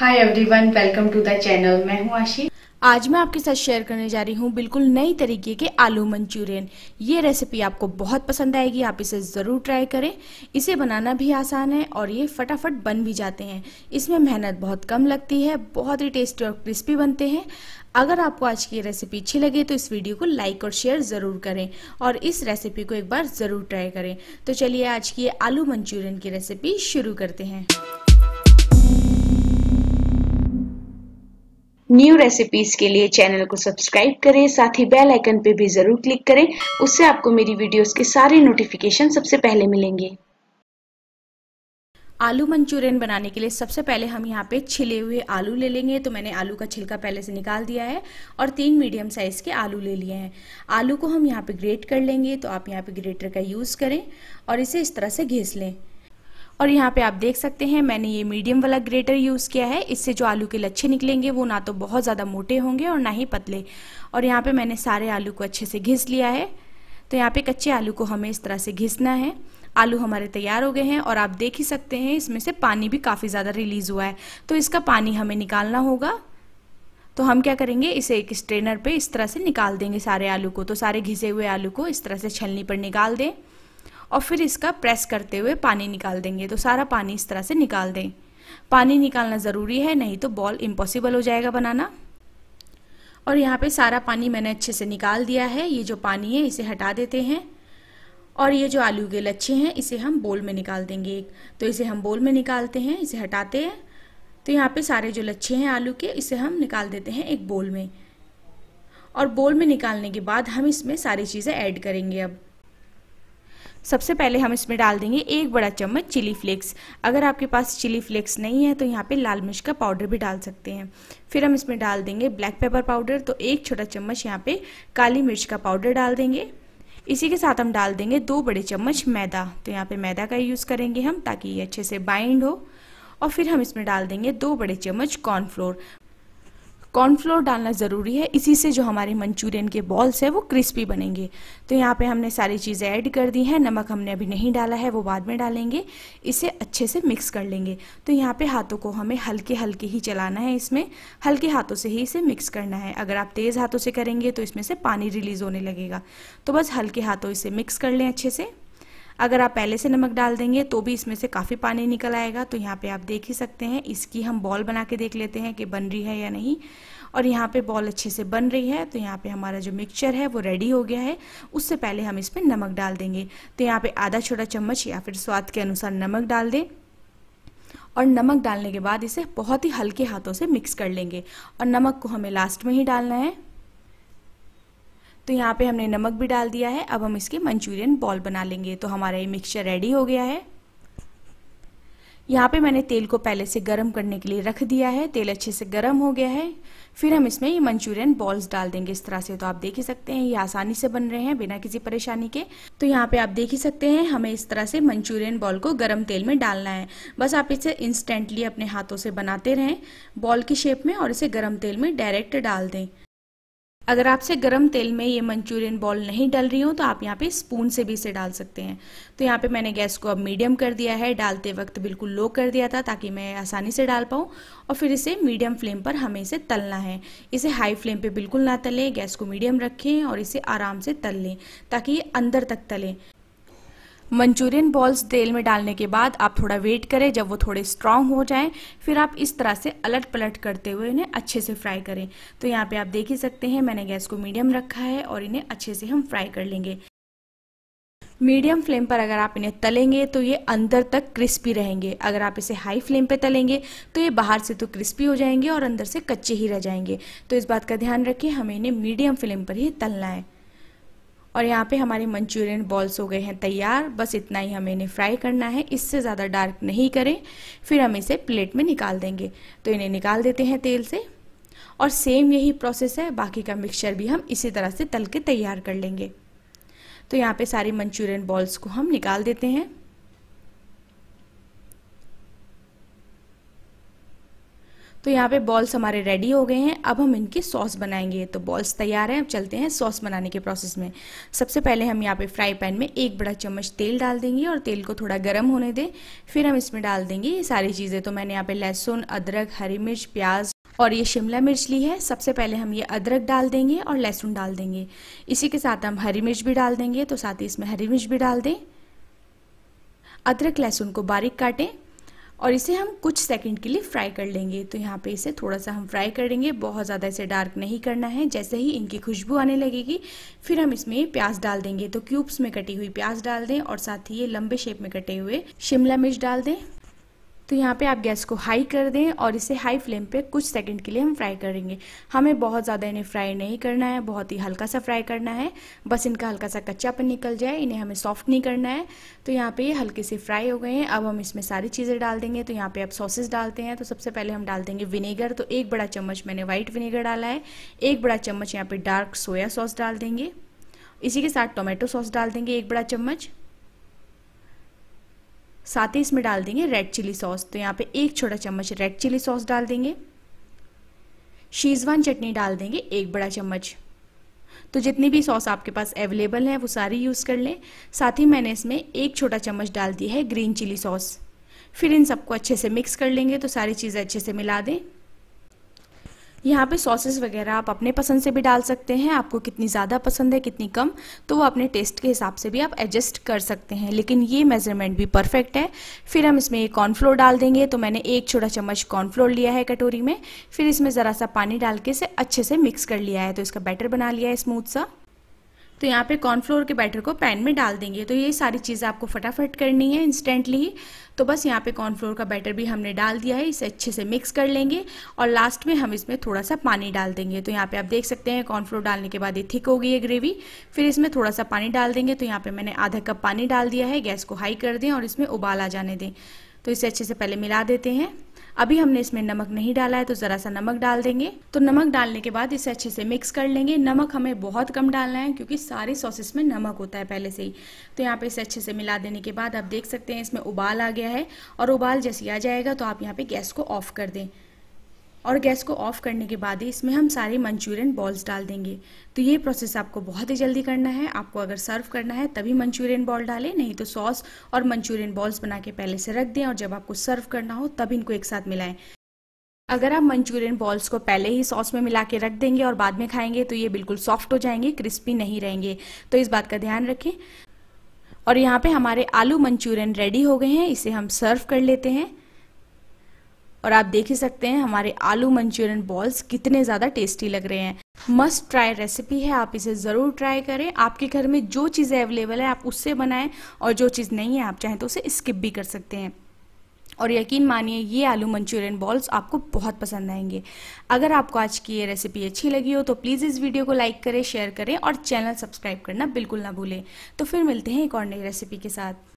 hi everyone welcome to the channel मैं हूं आशी आज मैं आपके साथ शेयर करने जा रही हूं बिल्कुल नई तरीके के आलू मंचूरियन ये रेसिपी आपको बहुत पसंद आएगी आप इसे ज़रूर ट्राई करें इसे बनाना भी आसान है और ये फटाफट बन भी जाते हैं इसमें मेहनत बहुत कम लगती है बहुत ही टेस्टी और क्रिस्पी बनते हैं अगर आपको आज की रेसिपी अच्छी लगे तो इस वीडियो को लाइक और शेयर ज़रूर करें और इस रेसिपी को एक बार ज़रूर ट्राई करें तो चलिए आज की आलू मंचूरियन की रेसिपी शुरू करते हैं न्यू रेसिपीज के लिए चैनल को सब्सक्राइब करें साथ ही बेल आइकन पे भी जरूर क्लिक करें उससे आपको मेरी वीडियोस के सारे नोटिफिकेशन सबसे पहले मिलेंगे आलू मंचूरियन बनाने के लिए सबसे पहले हम यहाँ पे छिले हुए आलू ले लेंगे तो मैंने आलू का छिलका पहले से निकाल दिया है और तीन मीडियम साइज़ के आलू ले लिए हैं आलू को हम यहाँ पे ग्रेट कर लेंगे तो आप यहाँ पे ग्रेटर का यूज़ करें और इसे इस तरह से घिस लें और यहाँ पे आप देख सकते हैं मैंने ये मीडियम वाला ग्रेटर यूज़ किया है इससे जो आलू के लच्छे निकलेंगे वो ना तो बहुत ज़्यादा मोटे होंगे और ना ही पतले और यहाँ पे मैंने सारे आलू को अच्छे से घिस लिया है तो यहाँ पे कच्चे आलू को हमें इस तरह से घिसना है आलू हमारे तैयार हो गए हैं और आप देख ही सकते हैं इसमें से पानी भी काफ़ी ज़्यादा रिलीज़ हुआ है तो इसका पानी हमें निकालना होगा तो हम क्या करेंगे इसे एक स्ट्रेनर पे इस तरह से निकाल देंगे सारे आलू को तो सारे घिसे हुए आलू को इस तरह से छलनी पर निकाल दें और फिर इसका प्रेस करते हुए पानी निकाल देंगे तो सारा पानी इस तरह से निकाल दें पानी निकालना ज़रूरी है नहीं तो बॉल इम्पॉसिबल हो जाएगा बनाना और यहाँ पे सारा पानी मैंने अच्छे से निकाल दिया है ये जो पानी है इसे हटा देते हैं और ये जो आलू के लच्छे हैं इसे हम बोल में निकाल देंगे एक तो इसे हम बोल में निकालते हैं इसे हटाते हैं तो यहाँ पे सारे जो लच्छे हैं आलू के इसे हम निकाल देते हैं एक बोल में और बोल में निकालने के बाद हम इसमें सारी चीज़ें ऐड करेंगे अब सबसे पहले हम इसमें डाल देंगे एक बड़ा चम्मच चिली फ्लेक्स अगर आपके पास चिली फ्लेक्स नहीं है तो यहाँ पे लाल मिर्च का पाउडर भी डाल सकते हैं फिर हम इसमें डाल देंगे ब्लैक पेपर पाउडर तो एक छोटा चम्मच यहाँ पे काली मिर्च का पाउडर डाल देंगे इसी के साथ हम डाल देंगे दो बड़े चम्मच मैदा तो यहाँ पे मैदा का यूज़ करेंगे हम ताकि ये अच्छे से बाइंड हो और फिर हम इसमें डाल देंगे दो बड़े चम्मच कॉर्नफ्लोर कॉर्नफ्लोर डालना ज़रूरी है इसी से जो हमारे मंचूरियन के बॉल्स है वो क्रिस्पी बनेंगे तो यहाँ पे हमने सारी चीज़ें ऐड कर दी हैं नमक हमने अभी नहीं डाला है वो बाद में डालेंगे इसे अच्छे से मिक्स कर लेंगे तो यहाँ पे हाथों को हमें हल्के हल्के ही चलाना है इसमें हल्के हाथों से ही इसे मिक्स करना है अगर आप तेज़ हाथों से करेंगे तो इसमें से पानी रिलीज़ होने लगेगा तो बस हल्के हाथों इसे मिक्स कर लें अच्छे से अगर आप पहले से नमक डाल देंगे तो भी इसमें से काफ़ी पानी निकल आएगा तो यहाँ पे आप देख ही सकते हैं इसकी हम बॉल बना के देख लेते हैं कि बन रही है या नहीं और यहाँ पे बॉल अच्छे से बन रही है तो यहाँ पे हमारा जो मिक्सचर है वो रेडी हो गया है उससे पहले हम इसमें नमक डाल देंगे तो यहाँ पर आधा छोटा चम्मच या फिर स्वाद के अनुसार नमक डाल दें और नमक डालने के बाद इसे बहुत ही हल्के हाथों से मिक्स कर लेंगे और नमक को हमें लास्ट में ही डालना है तो यहाँ पे हमने नमक भी डाल दिया है अब हम इसके मंचूरियन बॉल बना लेंगे तो हमारा ये मिक्सचर रेडी हो गया है यहाँ पे मैंने तेल को पहले से गर्म करने के लिए रख दिया है तेल अच्छे से गर्म हो गया है फिर हम इसमें ये मंचूरियन बॉल्स डाल देंगे इस तरह से तो आप देख ही सकते हैं ये आसानी से बन रहे हैं बिना किसी परेशानी के तो यहाँ पे आप देख ही सकते हैं हमें इस तरह से मंचूरियन बॉल को गर्म तेल में डालना है बस आप इसे इंस्टेंटली अपने हाथों से बनाते रहें बॉल की शेप में और इसे गर्म तेल में डायरेक्ट डाल दें अगर आपसे गरम तेल में ये मंचूरियन बॉल नहीं डल रही हो तो आप यहाँ पे स्पून से भी इसे डाल सकते हैं तो यहाँ पे मैंने गैस को अब मीडियम कर दिया है डालते वक्त बिल्कुल लो कर दिया था ताकि मैं आसानी से डाल पाऊँ और फिर इसे मीडियम फ्लेम पर हमें इसे तलना है इसे हाई फ्लेम पे बिल्कुल ना तलें गैस को मीडियम रखें और इसे आराम से तल लें ताकि ये अंदर तक तलें मंचूरियन बॉल्स तेल में डालने के बाद आप थोड़ा वेट करें जब वो थोड़े स्ट्रांग हो जाएं फिर आप इस तरह से अलट पलट करते हुए इन्हें अच्छे से फ्राई करें तो यहाँ पे आप देख ही सकते हैं मैंने गैस को मीडियम रखा है और इन्हें अच्छे से हम फ्राई कर लेंगे मीडियम फ्लेम पर अगर आप इन्हें तलेंगे तो ये अंदर तक क्रिस्पी रहेंगे अगर आप इसे हाई फ्लेम पे तलेंगे तो ये बाहर से तो क्रिस्पी हो जाएंगे और अंदर से कच्चे ही रह जाएंगे तो इस बात का ध्यान रखिए हमें इन्हें मीडियम फ्लेम पर ही तलना है और यहाँ पे हमारे मंचूरियन बॉल्स हो गए हैं तैयार बस इतना ही हमें इन्हें फ्राई करना है इससे ज़्यादा डार्क नहीं करें फिर हम इसे प्लेट में निकाल देंगे तो इन्हें निकाल देते हैं तेल से और सेम यही प्रोसेस है बाकी का मिक्सचर भी हम इसी तरह से तल के तैयार कर लेंगे तो यहाँ पे सारे मंचूरियन बॉल्स को हम निकाल देते हैं तो यहाँ पे बॉल्स हमारे रेडी हो गए हैं अब हम इनकी सॉस बनाएंगे तो बॉल्स तैयार हैं अब चलते हैं सॉस बनाने के प्रोसेस में सबसे पहले हम यहाँ पे फ्राई पैन में एक बड़ा चम्मच तेल डाल देंगे और तेल को थोड़ा गर्म होने दें फिर हम इसमें डाल देंगे ये सारी चीज़ें तो मैंने यहाँ पे लहसुन अदरक हरी मिर्च प्याज और ये शिमला मिर्च ली है सबसे पहले हम ये अदरक डाल देंगे और लहसुन डाल देंगे इसी के साथ हम हरी मिर्च भी डाल देंगे तो साथ ही इसमें हरी मिर्च भी डाल दें अदरक लहसुन को बारीक काटें और इसे हम कुछ सेकंड के लिए फ्राई कर लेंगे तो यहाँ पे इसे थोड़ा सा हम फ्राई करेंगे बहुत ज़्यादा इसे डार्क नहीं करना है जैसे ही इनकी खुशबू आने लगेगी फिर हम इसमें प्याज डाल देंगे तो क्यूब्स में कटी हुई प्याज डाल दें और साथ ही ये लंबे शेप में कटे हुए शिमला मिर्च डाल दें तो यहाँ पे आप गैस को हाई कर दें और इसे हाई फ्लेम पे कुछ सेकंड के लिए हम फ्राई करेंगे हमें बहुत ज़्यादा इन्हें फ्राई नहीं करना है बहुत ही हल्का सा फ्राई करना है बस इनका हल्का सा कच्चापन निकल जाए इन्हें हमें सॉफ्ट नहीं करना है तो यहाँ पे हल्के से फ्राई हो गए हैं अब हम इसमें सारी चीज़ें डाल देंगे तो यहाँ पर आप सॉसेस डालते हैं तो सबसे पहले हम डाल देंगे विनेगर तो एक बड़ा चम्मच मैंने व्हाइट विनेगर डाला है एक बड़ा चम्मच यहाँ पर डार्क सोया सॉस डाल देंगे इसी के साथ टोमेटो सॉस डाल देंगे एक बड़ा चम्मच साथ ही इसमें डाल देंगे रेड चिली सॉस तो यहाँ पे एक छोटा चम्मच रेड चिली सॉस डाल देंगे शीजवान चटनी डाल देंगे एक बड़ा चम्मच तो जितनी भी सॉस आपके पास अवेलेबल है वो सारी यूज़ कर लें साथ ही मैंने इसमें एक छोटा चम्मच डाल दी है ग्रीन चिली सॉस फिर इन सबको अच्छे से मिक्स कर लेंगे तो सारी चीज़ें अच्छे से मिला दें यहाँ पे सॉसेस वगैरह आप अपने पसंद से भी डाल सकते हैं आपको कितनी ज़्यादा पसंद है कितनी कम तो वो अपने टेस्ट के हिसाब से भी आप एडजस्ट कर सकते हैं लेकिन ये मेज़रमेंट भी परफेक्ट है फिर हम इसमें कॉर्नफ्लोर डाल देंगे तो मैंने एक छोटा चम्मच कॉर्नफ्लोर लिया है कटोरी में फिर इसमें ज़रा सा पानी डाल के इसे अच्छे से मिक्स कर लिया है तो इसका बैटर बना लिया है स्मूथ सा तो यहाँ पे कॉर्नफ्लोर के बैटर को पैन में डाल देंगे तो ये सारी चीज़ें आपको फटाफट करनी है इंस्टेंटली ही तो बस यहाँ पे कॉर्नफ्लोर का बैटर भी हमने डाल दिया है इसे अच्छे से मिक्स कर लेंगे और लास्ट में हम इसमें थोड़ा सा पानी डाल देंगे तो यहाँ पे आप देख सकते हैं कॉर्नफ्लोर डालने के बाद ये थिक हो गई है ग्रेवी फिर इसमें थोड़ा सा पानी डाल देंगे तो यहाँ पर मैंने आधा कप पानी डाल दिया है गैस को हाई कर दें और इसमें उबाल आ जाने दें तो इसे अच्छे से पहले मिला देते हैं अभी हमने इसमें नमक नहीं डाला है तो ज़रा सा नमक डाल देंगे तो नमक डालने के बाद इसे अच्छे से मिक्स कर लेंगे नमक हमें बहुत कम डालना है क्योंकि सारे सॉसेस में नमक होता है पहले से ही तो यहाँ पे इसे अच्छे से मिला देने के बाद आप देख सकते हैं इसमें उबाल आ गया है और उबाल जैसे आ जाएगा तो आप यहाँ पे गैस को ऑफ कर दें और गैस को ऑफ करने के बाद ही इसमें हम सारे मंचूरियन बॉल्स डाल देंगे तो ये प्रोसेस आपको बहुत ही जल्दी करना है आपको अगर सर्व करना है तभी मंचूरियन बॉल डालें नहीं तो सॉस और मंचूरियन बॉल्स बना के पहले से रख दें और जब आपको सर्व करना हो तब इनको एक साथ मिलाएं अगर आप मंचूरियन बॉल्स को पहले ही सॉस में मिला के रख देंगे और बाद में खाएंगे तो ये बिल्कुल सॉफ्ट हो जाएंगे क्रिस्पी नहीं रहेंगे तो इस बात का ध्यान रखें और यहाँ पे हमारे आलू मंचूरियन रेडी हो गए हैं इसे हम सर्व कर लेते हैं और आप देख ही सकते हैं हमारे आलू मंचूरियन बॉल्स कितने ज़्यादा टेस्टी लग रहे हैं मस्ट ट्राई रेसिपी है आप इसे ज़रूर ट्राई करें आपके घर में जो चीज़ें अवेलेबल है आप उससे बनाएं और जो चीज़ नहीं है आप चाहें तो उसे स्किप भी कर सकते हैं और यकीन मानिए ये आलू मंचूरियन बॉल्स आपको बहुत पसंद आएंगे अगर आपको आज की ये रेसिपी अच्छी लगी हो तो प्लीज़ इस वीडियो को लाइक करें शेयर करें और चैनल सब्सक्राइब करना बिल्कुल ना भूलें तो फिर मिलते हैं एक और नई रेसिपी के साथ